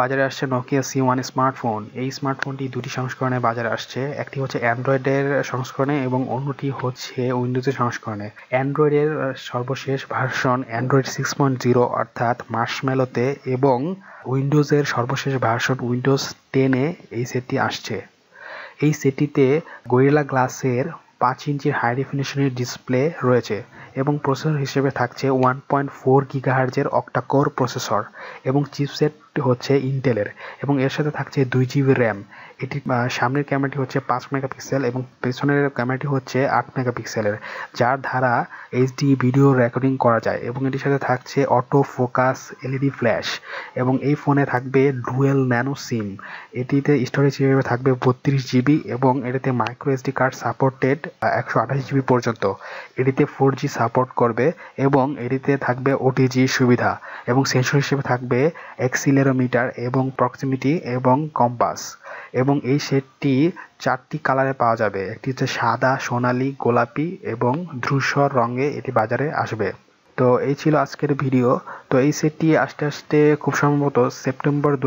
বাজারে আসছে Nokia C one smartphone এই স্মার্টফোনটি দুটি সংস্করণে বাজারে আসছে একটি হচ্ছে অ্যান্ড্রয়েডের সংস্করণে এবং অন্যটি হচ্ছে উইন্ডোজের সংস্করণে অ্যান্ড্রয়েডের সর্বশেষ version Android six point zero অর্থাৎ মার্শমেলোতে এবং উইন্ডোজের সর্বশেষ ভার্সন উইন্ডোজ টেনে এই সেটটি আসছে এই সেটটিতে গরিলা গ্লাসের পাঁচ ইঞ্চির হাই ডেফিনেশনের ডিসপ্লে রয়েছে এবং প্রসেসর হিসেবে থাকছে ওয়ান পয়েন্ট ফোর গিগাহার্জের অক্টাকোর প্রসেসর এবং চিপসেট হচ্ছে ইন্টেলের এবং এর সাথে থাকছে দুই জিবি র্যাম এটি সামনের ক্যামেরাটি হচ্ছে পাঁচ মেগাপিক্সেল এবং পেছনের ক্যামেরাটি হচ্ছে আট মেগাপিক্সেলের যার ধারা এইচডি ভিডিও রেকর্ডিং করা যায় এবং এটির সাথে থাকছে অটো ফোকাস এলইডি ফ্ল্যাশ এবং এই ফোনে থাকবে ডুয়েল ন্যানো সিম এটিতে স্টোরেজ হিসেবে থাকবে বত্রিশ জিবি এবং এটিতে মাইক্রো এসডি কার্ড সাপোর্টেড একশো আঠাশ জিবি পর্যন্ত এটিতে ফোর জি সাপোর্ট করবে এবং এটিতে থাকবে ওটিজি সুবিধা এবং সেন্সর হিসেবে থাকবে এক্সিলের স্পেরোমিটার এবং প্রক্সিমিটি এবং কম্পাস এবং এই সেটটি চারটি কালারে পাওয়া যাবে একটি হচ্ছে সাদা সোনালি গোলাপি এবং ধূসর রঙে এটি বাজারে আসবে তো এই ছিল আজকের ভিডিও তো এই সেটটি আস্তে আস্তে খুব সম্ভবত সেপ্টেম্বর দু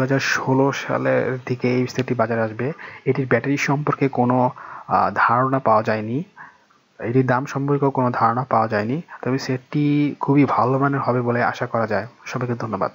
সালের দিকে এই সেটটি বাজারে আসবে এটির ব্যাটারি সম্পর্কে কোনো ধারণা পাওয়া যায়নি এটির দাম সম্পর্কেও কোনো ধারণা পাওয়া যায়নি তবে সেটটি খুবই ভালো মানের হবে বলে আশা করা যায় সবাইকে ধন্যবাদ